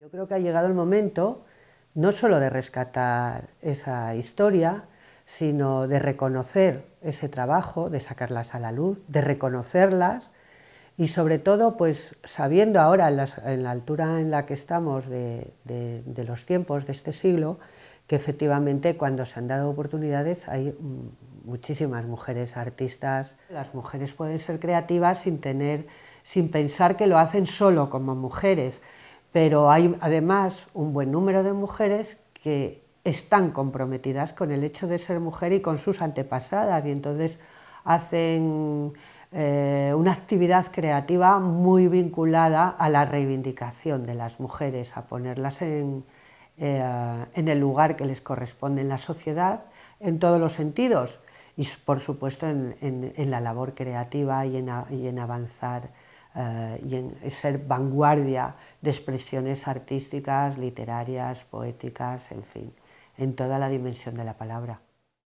Yo creo que ha llegado el momento no solo de rescatar esa historia, sino de reconocer ese trabajo, de sacarlas a la luz, de reconocerlas y sobre todo, pues sabiendo ahora en, la altura en la que estamos de, de, los tiempos de este siglo, que efectivamente cuando se han dado oportunidades hay muchísimas mujeres artistas. Las mujeres pueden ser creativas sin tener, sin pensar que lo hacen solo como mujeres pero hay además un buen número de mujeres que están comprometidas con el hecho de ser mujer y con sus antepasadas y entonces hacen eh, una actividad creativa muy vinculada a la reivindicación de las mujeres, a ponerlas eh, en, el lugar que les corresponde en la sociedad en todos los sentidos y por supuesto en, la labor creativa y en avanzar eh, y en ser vanguardia de expresiones artísticas, literarias, poéticas, en fin, en toda la dimensión de la palabra.